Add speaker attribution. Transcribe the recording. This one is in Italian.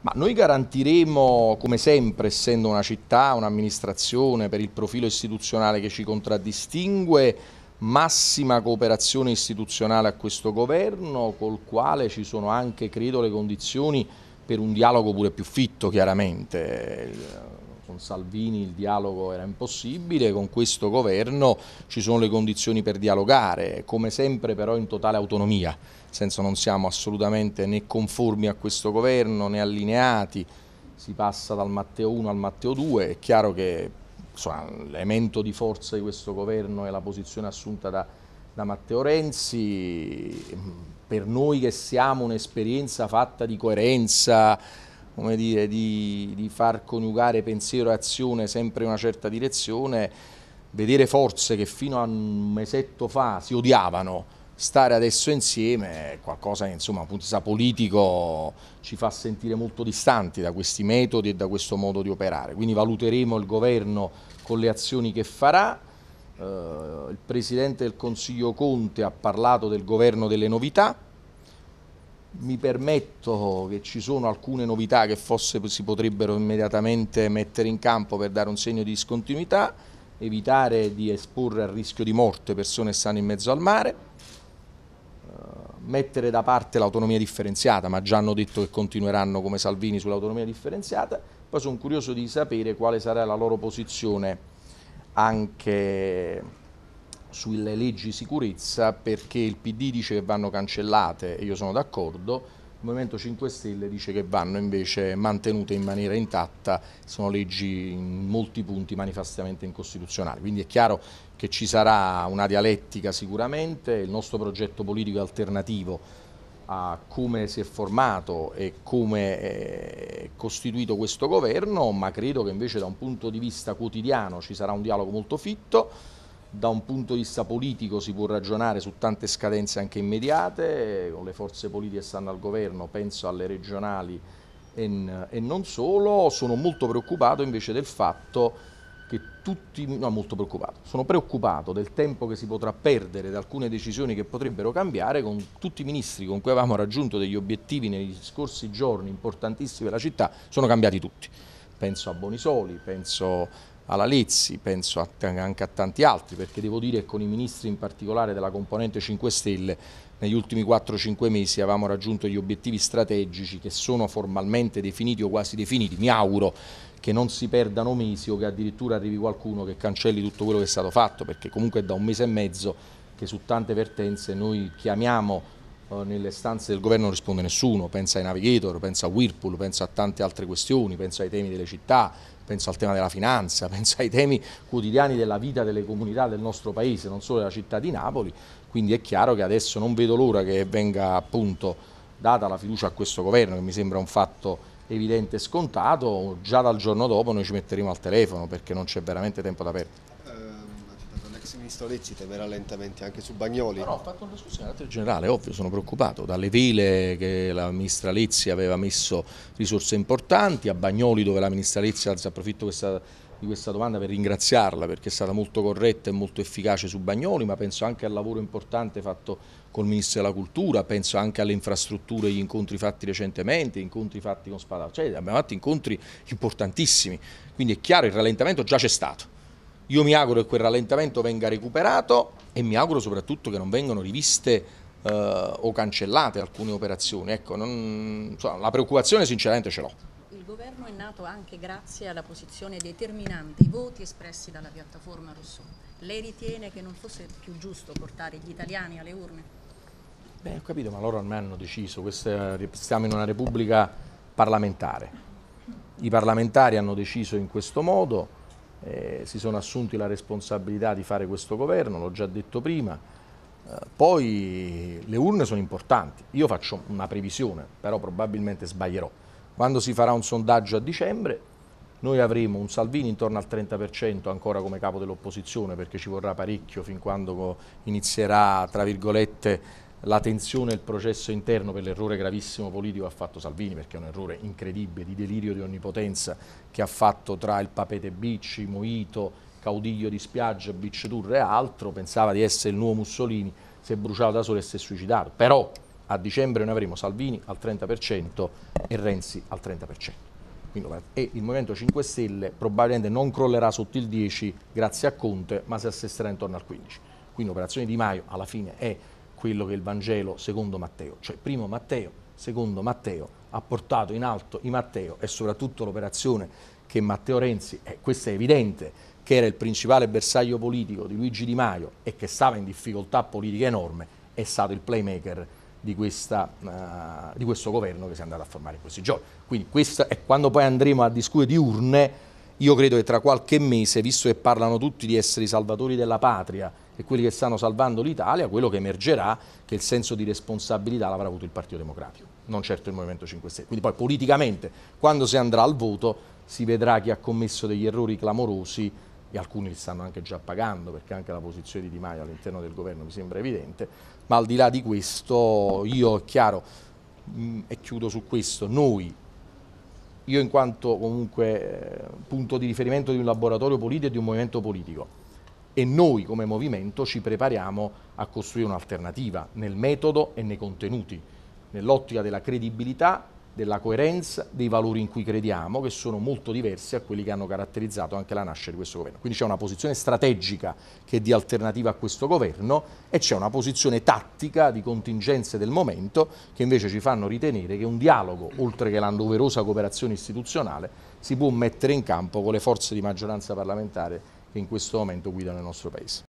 Speaker 1: Ma noi garantiremo, come sempre, essendo una città, un'amministrazione, per il profilo istituzionale che ci contraddistingue, massima cooperazione istituzionale a questo governo, col quale ci sono anche, credo, le condizioni per un dialogo pure più fitto, chiaramente con Salvini il dialogo era impossibile, con questo governo ci sono le condizioni per dialogare, come sempre però in totale autonomia, senso non siamo assolutamente né conformi a questo governo né allineati, si passa dal Matteo 1 al Matteo 2, è chiaro che l'elemento di forza di questo governo è la posizione assunta da, da Matteo Renzi, per noi che siamo un'esperienza fatta di coerenza, come dire, di, di far coniugare pensiero e azione sempre in una certa direzione, vedere forze che fino a un mesetto fa si odiavano, stare adesso insieme è qualcosa che insomma dal punto di vista politico ci fa sentire molto distanti da questi metodi e da questo modo di operare. Quindi valuteremo il governo con le azioni che farà. Eh, il Presidente del Consiglio Conte ha parlato del governo delle novità, mi permetto che ci sono alcune novità che forse si potrebbero immediatamente mettere in campo per dare un segno di discontinuità, evitare di esporre al rischio di morte persone che stanno in mezzo al mare, eh, mettere da parte l'autonomia differenziata, ma già hanno detto che continueranno come Salvini sull'autonomia differenziata, poi sono curioso di sapere quale sarà la loro posizione anche sulle leggi sicurezza perché il PD dice che vanno cancellate e io sono d'accordo, il Movimento 5 Stelle dice che vanno invece mantenute in maniera intatta, sono leggi in molti punti manifestamente incostituzionali. Quindi è chiaro che ci sarà una dialettica sicuramente, il nostro progetto politico alternativo a come si è formato e come è costituito questo governo, ma credo che invece da un punto di vista quotidiano ci sarà un dialogo molto fitto da un punto di vista politico si può ragionare su tante scadenze anche immediate, con le forze politiche che stanno al governo, penso alle regionali e, e non solo, sono molto preoccupato invece del fatto che tutti, no molto preoccupato, sono preoccupato del tempo che si potrà perdere da alcune decisioni che potrebbero cambiare con tutti i ministri con cui avevamo raggiunto degli obiettivi negli scorsi giorni importantissimi per la città, sono cambiati tutti penso a Bonisoli, penso alla Lezzi, penso a, anche a tanti altri, perché devo dire che con i ministri in particolare della componente 5 Stelle negli ultimi 4-5 mesi avevamo raggiunto gli obiettivi strategici che sono formalmente definiti o quasi definiti, mi auguro che non si perdano mesi o che addirittura arrivi qualcuno che cancelli tutto quello che è stato fatto, perché comunque è da un mese e mezzo che su tante vertenze noi chiamiamo eh, nelle stanze del governo non risponde nessuno, pensa ai navigator, pensa a Whirlpool, pensa a tante altre questioni, pensa ai temi delle città, pensa al tema della finanza, pensa ai temi quotidiani della vita delle comunità del nostro paese, non solo della città di Napoli, quindi è chiaro che adesso non vedo l'ora che venga appunto data la fiducia a questo governo, che mi sembra un fatto evidente e scontato, già dal giorno dopo noi ci metteremo al telefono perché non c'è veramente tempo da perdere. Ministro Lezzi teme rallentamenti anche su Bagnoli. No, no, ho fatto una discussione in generale, ovvio, sono preoccupato. Dalle vele che la Ministra Lezzi aveva messo risorse importanti, a Bagnoli dove la Ministra Lezzi, anzi approfitto questa di questa domanda per ringraziarla perché è stata molto corretta e molto efficace su Bagnoli, ma penso anche al lavoro importante fatto col Ministro della Cultura, penso anche alle infrastrutture, gli incontri fatti recentemente, gli incontri fatti con Spada, cioè abbiamo fatto incontri importantissimi, quindi è chiaro il rallentamento già c'è stato. Io mi auguro che quel rallentamento venga recuperato e mi auguro soprattutto che non vengano riviste eh, o cancellate alcune operazioni. Ecco, non, insomma, la preoccupazione sinceramente ce l'ho. Il governo è nato anche grazie alla posizione determinante, i voti espressi dalla piattaforma Rousseau. Lei ritiene che non fosse più giusto portare gli italiani alle urne? Beh, ho capito, ma loro almeno hanno deciso, Questa, stiamo in una repubblica parlamentare. I parlamentari hanno deciso in questo modo, eh, si sono assunti la responsabilità di fare questo governo, l'ho già detto prima, eh, poi le urne sono importanti, io faccio una previsione, però probabilmente sbaglierò, quando si farà un sondaggio a dicembre noi avremo un Salvini intorno al 30% ancora come capo dell'opposizione perché ci vorrà parecchio fin quando inizierà, tra virgolette, la tensione del processo interno per l'errore gravissimo politico che ha fatto Salvini, perché è un errore incredibile di delirio di onnipotenza che ha fatto tra il papete Bicci, Moito, Caudiglio di spiaggia, Bicci Tour e altro, pensava di essere il nuovo Mussolini, si è bruciato da solo e si è suicidato. Però a dicembre noi avremo Salvini al 30% e Renzi al 30%. e il Movimento 5 Stelle probabilmente non crollerà sotto il 10 grazie a Conte, ma si assesterà intorno al 15. Quindi l'operazione Di Maio alla fine è quello che il Vangelo secondo Matteo, cioè primo Matteo, secondo Matteo, ha portato in alto i Matteo e soprattutto l'operazione che Matteo Renzi, e eh, questo è evidente, che era il principale bersaglio politico di Luigi Di Maio e che stava in difficoltà politica enorme, è stato il playmaker di, questa, uh, di, questo governo che si è andato a formare in questi giorni. Quindi questo è quando poi andremo a discutere di urne, io credo che tra qualche mese, visto che parlano tutti di essere i salvatori della patria, e quelli che stanno salvando l'Italia, quello che emergerà che il senso di responsabilità l'avrà avuto il Partito Democratico, non certo il Movimento 5 Stelle. Quindi poi politicamente, quando si andrà al voto, si vedrà chi ha commesso degli errori clamorosi e alcuni li stanno anche già pagando perché anche la posizione di Di Maio all'interno del governo mi sembra evidente, ma al di là di questo io è chiaro mh, mm, e chiudo su questo, noi io in quanto comunque eh, punto di riferimento di un laboratorio politico e di un movimento politico e noi come movimento ci prepariamo a costruire un'alternativa nel metodo e nei contenuti, nell'ottica della credibilità, della coerenza, dei valori in cui crediamo, che sono molto diversi a quelli che hanno caratterizzato anche la nascita di questo governo. Quindi c'è una posizione strategica che è di alternativa a questo governo e c'è una posizione tattica di contingenze del momento che invece ci fanno ritenere che un dialogo, oltre che la doverosa cooperazione istituzionale, si può mettere in campo con le forze di maggioranza parlamentare che in questo momento guidano il nostro Paese.